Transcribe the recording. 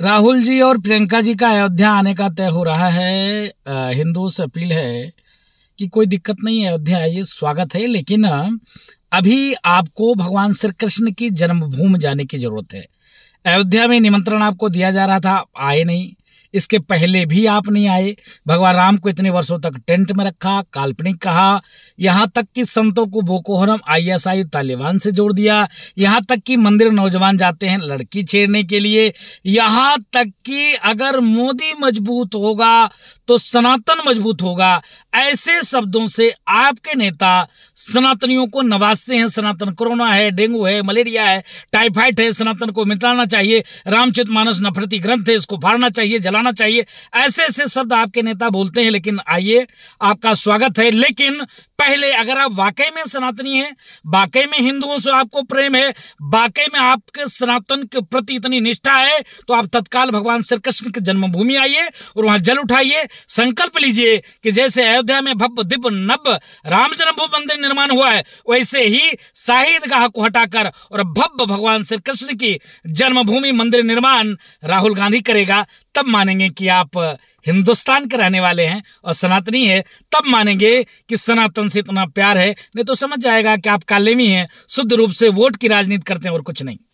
राहुल जी और प्रियंका जी का अयोध्या आने का तय हो रहा है हिंदुओं से अपील है कि कोई दिक्कत नहीं है अयोध्या ये स्वागत है लेकिन अभी आपको भगवान श्री कृष्ण की जन्मभूमि जाने की जरूरत है अयोध्या में निमंत्रण आपको दिया जा रहा था आए नहीं इसके पहले भी आप नहीं आए भगवान राम को इतने वर्षों तक टेंट में रखा काल्पनिक कहा यहाँ तक कि संतों को बोकोहरम आईएसआई तालिबान से जोड़ दिया यहाँ तक कि मंदिर नौजवान जाते हैं लड़की छेड़ने के लिए यहाँ तक कि अगर मोदी मजबूत होगा तो सनातन मजबूत होगा ऐसे शब्दों से आपके नेता सनातनियों को नवाजते हैं सनातन कोरोना है डेंगू है मलेरिया है टाइफाइड है सनातन को मिटाना चाहिए रामचित मानस नफरती ग्रंथ है इसको फाड़ना चाहिए जला फैलाना चाहिए ऐसे ऐसे शब्द आपके नेता बोलते हैं लेकिन आइए आपका स्वागत है लेकिन पहले अगर आप वाकई में सनातनी हैं वाकई में हिंदुओं से आपको प्रेम है वाकई में आपके सनातन के प्रति इतनी निष्ठा है तो आप तत्काल भगवान श्री कृष्ण की जन्मभूमि आइए और वहां जल उठाइए संकल्प लीजिए कि जैसे अयोध्या में भव्य दिव्य नव राम जन्मभूमि मंदिर निर्माण हुआ है वैसे ही शाहिद गाह को हटाकर और भव्य भगवान श्री कृष्ण की जन्मभूमि मंदिर निर्माण राहुल गांधी करेगा तब मानेंगे कि आप हिंदुस्तान के रहने वाले हैं और सनातनी है तब मानेंगे कि सनातन से इतना प्यार है नहीं तो समझ जाएगा कि आप कालेमी हैं शुद्ध रूप से वोट की राजनीति करते हैं और कुछ नहीं